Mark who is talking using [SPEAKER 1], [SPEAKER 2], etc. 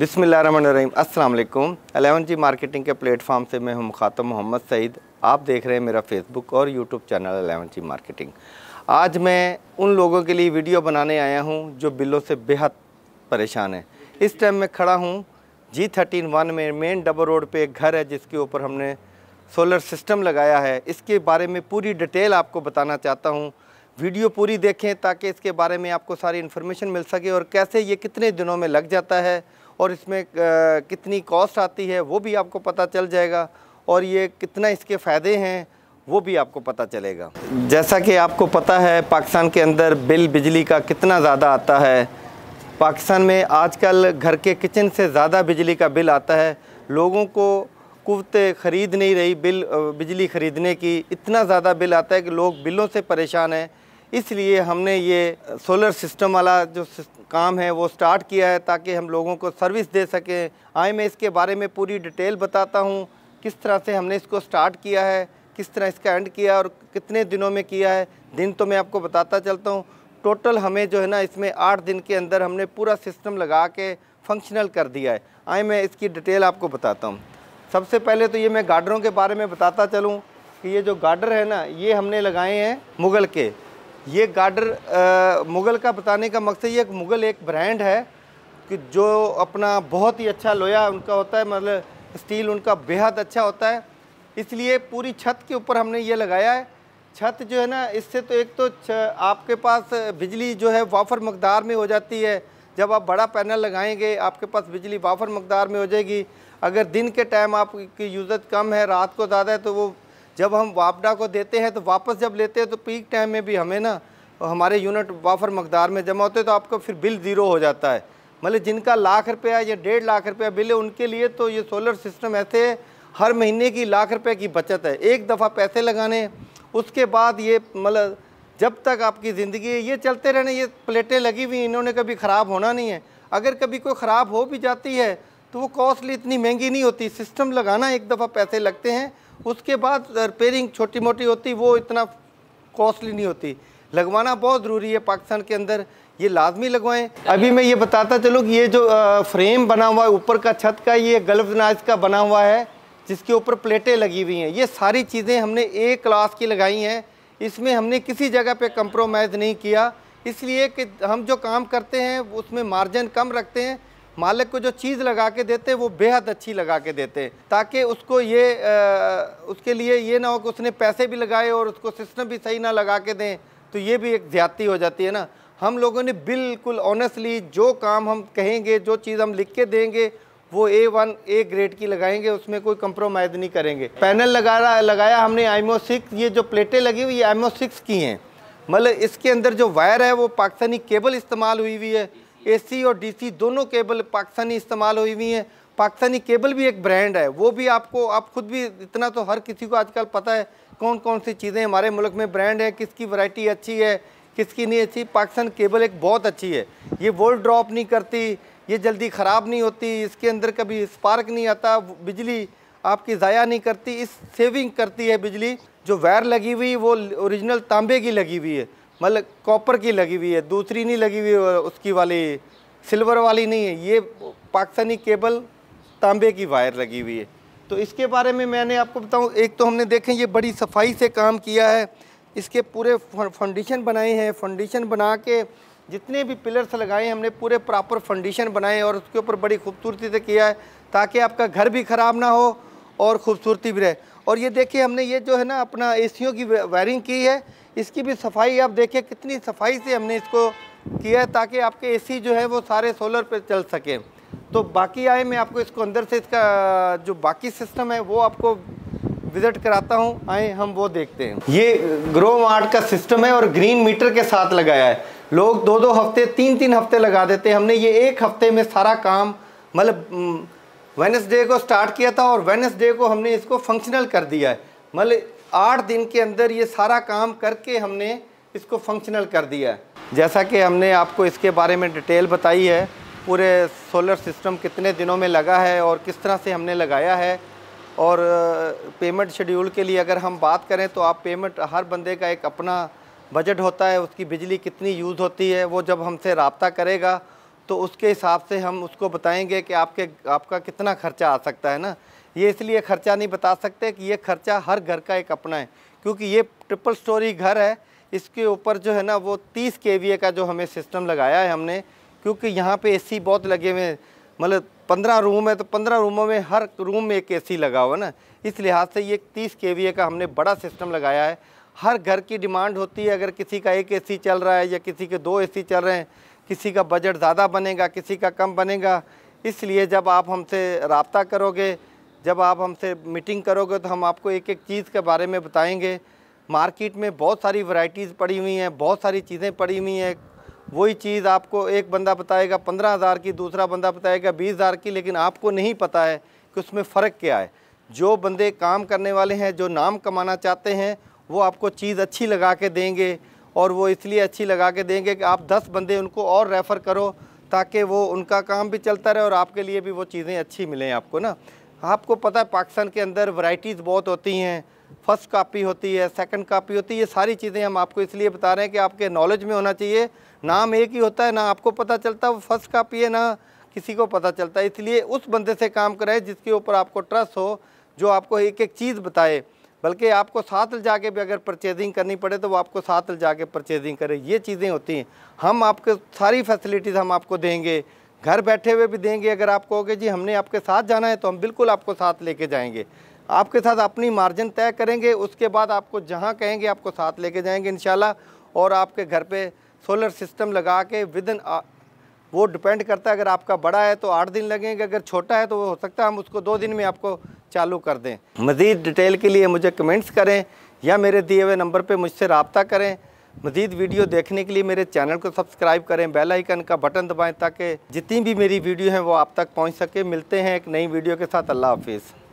[SPEAKER 1] बिसमीम् अल्लाम eleven G marketing के platform से मैं हूं मुखातब मोहम्मद सईद आप देख रहे हैं मेरा फेसबुक और YouTube channel eleven G marketing आज मैं उन लोगों के लिए वीडियो बनाने आया हूं जो बिलों से बेहद परेशान हैं इस टाइम मैं खड़ा हूं जी थर्टीन वन में मेन डबल रोड पर एक घर है जिसके ऊपर हमने सोलर सिस्टम लगाया है इसके बारे में पूरी डिटेल आपको बताना चाहता हूँ वीडियो पूरी देखें ताकि इसके बारे में आपको सारी इन्फॉर्मेशन मिल सके और कैसे ये कितने दिनों में लग जाता है और इसमें कितनी कॉस्ट आती है वो भी आपको पता चल जाएगा और ये कितना इसके फ़ायदे हैं वो भी आपको पता चलेगा जैसा कि आपको पता है पाकिस्तान के अंदर बिल बिजली का कितना ज़्यादा आता है पाकिस्तान में आजकल घर के किचन से ज़्यादा बिजली का बिल आता है लोगों को कुत ख़रीद नहीं रही बिल बिजली ख़रीदने की इतना ज़्यादा बिल आता है कि लोग बिलों से परेशान हैं इसलिए हमने ये सोलर सिस्टम वाला जो काम है वो स्टार्ट किया है ताकि हम लोगों को सर्विस दे सकें आए मैं इसके बारे में पूरी डिटेल बताता हूँ किस तरह से हमने इसको स्टार्ट किया है किस तरह इसका एंड किया और कितने दिनों में किया है दिन तो मैं आपको बताता चलता हूँ टोटल हमें जो है ना इसमें आठ दिन के अंदर हमने पूरा सिस्टम लगा के फंक्शनल कर दिया है आए मैं इसकी डिटेल आपको बताता हूँ सबसे पहले तो ये मैं गार्डरों के बारे में बताता चलूँ कि ये जो गार्डर है ना ये हमने लगाए हैं मुग़ल के ये गार्डर मुग़ल का बताने का मकसद ये मुग़ल एक ब्रांड है कि जो अपना बहुत ही अच्छा लोया उनका होता है मतलब स्टील उनका बेहद अच्छा होता है इसलिए पूरी छत के ऊपर हमने ये लगाया है छत जो है ना इससे तो एक तो आपके पास बिजली जो है वाफर मकदार में हो जाती है जब आप बड़ा पैनल लगाएंगे आपके पास बिजली वाफर मकदार में हो जाएगी अगर दिन के टाइम आपकी यूज़त कम है रात को ज़्यादा है तो वो जब हम वापडा को देते हैं तो वापस जब लेते हैं तो पीक टाइम में भी हमें ना हमारे यूनिट वाफर मकदार में जमा होते हैं तो आपका फिर बिल ज़ीरो हो जाता है मतलब जिनका लाख रुपया या डेढ़ लाख रुपया बिल है उनके लिए तो ये सोलर सिस्टम ऐसे हर महीने की लाख रुपये की बचत है एक दफ़ा पैसे लगाने उसके बाद ये मतलब जब तक आपकी ज़िंदगी है ये चलते रहने ये प्लेटें लगी हुई इन्होंने कभी ख़राब होना नहीं है अगर कभी कोई ख़राब हो भी जाती है तो वो कॉस्टली इतनी महंगी नहीं होती सिस्टम लगाना एक दफ़ा पैसे लगते हैं उसके बाद रिपेयरिंग छोटी मोटी होती वो इतना कॉस्टली नहीं होती लगवाना बहुत ज़रूरी है पाकिस्तान के अंदर ये लाजमी लगवाएं अभी मैं ये बताता चलूँ कि ये जो फ्रेम बना हुआ है ऊपर का छत का ये नाज का बना हुआ है जिसके ऊपर प्लेटें लगी हुई हैं ये सारी चीज़ें हमने ए क्लास की लगाई हैं इसमें हमने किसी जगह पे कंप्रोमाइज़ नहीं किया इसलिए कि हम जो काम करते हैं उसमें मार्जिन कम रखते हैं मालिक को जो चीज़ लगा के देते वो बेहद अच्छी लगा के देते ताकि उसको ये आ, उसके लिए ये ना हो कि उसने पैसे भी लगाए और उसको सिस्टम भी सही ना लगा के दें तो ये भी एक ज्यादती हो जाती है ना हम लोगों ने बिल्कुल ऑनेस्टली जो काम हम कहेंगे जो चीज़ हम लिख के देंगे वो ए वन ए ग्रेड की लगाएंगे उसमें कोई कंप्रोमाइज़ नहीं करेंगे पैनल लगा रहा लगाया हमने आईमो सिक्स ये जो प्लेटें लगी हुई ये आईमो सिक्स की हैं मतलब इसके अंदर जो वायर है वो पाकिस्तानी केबल इस्तेमाल हुई हुई है एसी और डीसी दोनों केबल पाकिस्तानी इस्तेमाल हुई हुई हैं पाकिस्तानी केबल भी एक ब्रांड है वो भी आपको आप खुद भी इतना तो हर किसी को आजकल पता है कौन कौन सी चीज़ें हमारे मुल्क में ब्रांड है किसकी वैरायटी अच्छी है किसकी नहीं अच्छी पाकिस्तान केबल एक बहुत अच्छी है ये वोल्ट ड्रॉप नहीं करती ये जल्दी ख़राब नहीं होती इसके अंदर कभी स्पार्क नहीं आता बिजली आपकी ज़ाया नहीं करती इस सेविंग करती है बिजली जो वायर लगी हुई वो ओरिजिनल तांबे की लगी हुई है मतलब कॉपर की लगी हुई है दूसरी नहीं लगी हुई उसकी वाली सिल्वर वाली नहीं है ये पाकिस्तानी केबल तांबे की वायर लगी हुई है तो इसके बारे में मैंने आपको बताऊं एक तो हमने देखें ये बड़ी सफाई से काम किया है इसके पूरे फाउंडेशन बनाए हैं फाउंडेशन बना के जितने भी पिलर्स लगाए हमने पूरे प्रॉपर फाउंडेशन बनाए और उसके ऊपर बड़ी खूबसूरती से किया है ताकि आपका घर भी ख़राब ना हो और ख़ूबसूरती भी रहे और ये देखिए हमने ये जो है ना अपना एसीओ की वायरिंग की है इसकी भी सफाई आप देखिए कितनी सफाई से हमने इसको किया है ताकि आपके एसी जो है वो सारे सोलर पर चल सकें तो बाकी आए मैं आपको इसको अंदर से इसका जो बाकी सिस्टम है वो आपको विज़िट कराता हूँ आए हम वो देखते हैं ये ग्रो मार्ट का सिस्टम है और ग्रीन मीटर के साथ लगाया है लोग दो दो हफ्ते तीन तीन हफ्ते लगा देते हैं हमने ये एक हफ्ते में सारा काम मतलब वेनसडे को स्टार्ट किया था और वेनसडे को हमने इसको फंक्शनल कर दिया है मतलब आठ दिन के अंदर ये सारा काम करके हमने इसको फंक्शनल कर दिया है जैसा कि हमने आपको इसके बारे में डिटेल बताई है पूरे सोलर सिस्टम कितने दिनों में लगा है और किस तरह से हमने लगाया है और पेमेंट शेड्यूल के लिए अगर हम बात करें तो आप पेमेंट हर बंदे का एक अपना बजट होता है उसकी बिजली कितनी यूज़ होती है वो जब हमसे रबता करेगा तो उसके हिसाब से हम उसको बताएंगे कि आपके आपका कितना खर्चा आ सकता है ना ये इसलिए खर्चा नहीं बता सकते कि ये खर्चा हर घर का एक अपना है क्योंकि ये ट्रिपल स्टोरी घर है इसके ऊपर जो है ना वो 30 के का जो हमें सिस्टम लगाया है हमने क्योंकि यहाँ पे एसी बहुत लगे हुए हैं मतलब पंद्रह रूम है तो पंद्रह रूमों में हर रूम में एक सी लगा हुआ ना इस लिहाज से ये तीस के का हमने बड़ा सिस्टम लगाया है हर घर की डिमांड होती है अगर किसी का एक सी चल रहा है या किसी के दो सी चल रहे हैं किसी का बजट ज़्यादा बनेगा किसी का कम बनेगा इसलिए जब आप हमसे रबता करोगे जब आप हमसे मीटिंग करोगे तो हम आपको एक एक चीज़ के बारे में बताएंगे मार्केट में बहुत सारी वैरायटीज़ पड़ी हुई हैं बहुत सारी चीज़ें पड़ी हुई हैं वही चीज़ आपको एक बंदा बताएगा पंद्रह हज़ार की दूसरा बंदा बताएगा बीस हज़ार की लेकिन आपको नहीं पता है कि उसमें फ़र्क क्या है जो बंदे काम करने वाले हैं जो नाम कमाना चाहते हैं वो आपको चीज़ अच्छी लगा के देंगे और वो इसलिए अच्छी लगा के देंगे कि आप दस बंदे उनको और रेफ़र करो ताकि वो उनका काम भी चलता रहे और आपके लिए भी वो चीज़ें अच्छी मिलें आपको ना आपको पता है पाकिस्तान के अंदर वराइटीज़ बहुत होती हैं फ़र्स्ट कापी होती है सेकंड कापी होती है ये सारी चीज़ें हम आपको इसलिए बता रहे हैं कि आपके नॉलेज में होना चाहिए नाम एक ही होता है ना आपको पता चलता वो फर्स्ट कापी है ना किसी को पता चलता है इसलिए उस बंदे से काम कराए जिसके ऊपर आपको ट्रस्ट हो जो आपको एक एक चीज़ बताए बल्कि आपको साथ ले जाके भी अगर परचेजिंग करनी पड़े तो वो आपको साथ ले जाके परचेजिंग करे ये चीज़ें होती हैं हम आपके सारी फैसिलिटीज़ हम आपको देंगे घर बैठे हुए भी देंगे अगर आप कहोगे जी हमने आपके साथ जाना है तो हम बिल्कुल आपको साथ लेके जाएंगे आपके साथ अपनी मार्जिन तय करेंगे उसके बाद आपको जहाँ कहेंगे आपको साथ लेके जाएंगे इन और आपके घर पर सोलर सिस्टम लगा के विद इन वो डिपेंड करता है अगर आपका बड़ा है तो आठ दिन लगेंगे अगर छोटा है तो वो हो सकता है हम उसको दो दिन में आपको चालू कर दें मज़ीद डिटेल के लिए मुझे कमेंट्स करें या मेरे दिए हुए नंबर पर मुझसे रबता करें मज़ीद वीडियो देखने के लिए मेरे चैनल को सब्सक्राइब करें बेल आइकन का बटन दबाएं ताकि जितनी भी मेरी वीडियो हैं वो आप तक पहुंच सके मिलते हैं एक नई वीडियो के साथ अल्लाह हाफिज़